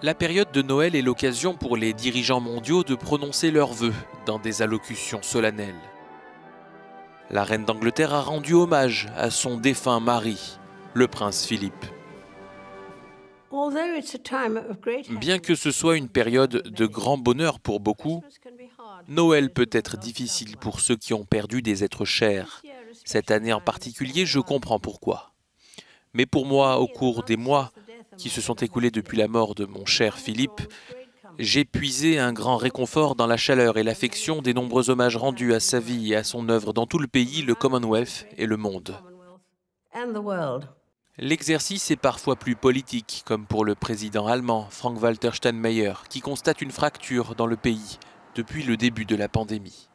La période de Noël est l'occasion pour les dirigeants mondiaux de prononcer leurs vœux dans des allocutions solennelles. La reine d'Angleterre a rendu hommage à son défunt mari, le prince Philippe. Bien que ce soit une période de grand bonheur pour beaucoup, Noël peut être difficile pour ceux qui ont perdu des êtres chers. Cette année en particulier, je comprends pourquoi. Mais pour moi, au cours des mois, qui se sont écoulés depuis la mort de mon cher Philippe, j'ai puisé un grand réconfort dans la chaleur et l'affection des nombreux hommages rendus à sa vie et à son œuvre dans tout le pays, le Commonwealth et le monde. L'exercice est parfois plus politique, comme pour le président allemand Frank-Walter Steinmeier, qui constate une fracture dans le pays depuis le début de la pandémie.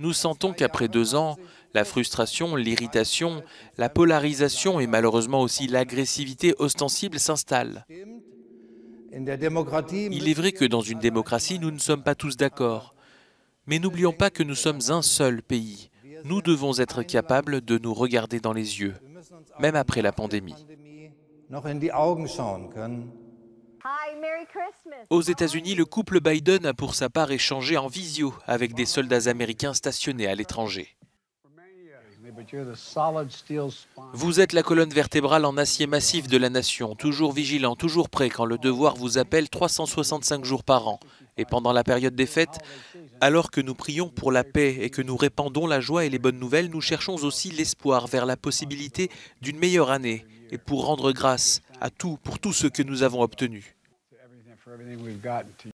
Nous sentons qu'après deux ans, la frustration, l'irritation, la polarisation et malheureusement aussi l'agressivité ostensible s'installent. Il est vrai que dans une démocratie, nous ne sommes pas tous d'accord. Mais n'oublions pas que nous sommes un seul pays. Nous devons être capables de nous regarder dans les yeux, même après la pandémie. Aux États-Unis, le couple Biden a pour sa part échangé en visio avec des soldats américains stationnés à l'étranger. Vous êtes la colonne vertébrale en acier massif de la nation, toujours vigilant, toujours prêt quand le devoir vous appelle 365 jours par an. Et pendant la période des fêtes, alors que nous prions pour la paix et que nous répandons la joie et les bonnes nouvelles, nous cherchons aussi l'espoir vers la possibilité d'une meilleure année et pour rendre grâce à tout, pour tout ce que nous avons obtenu.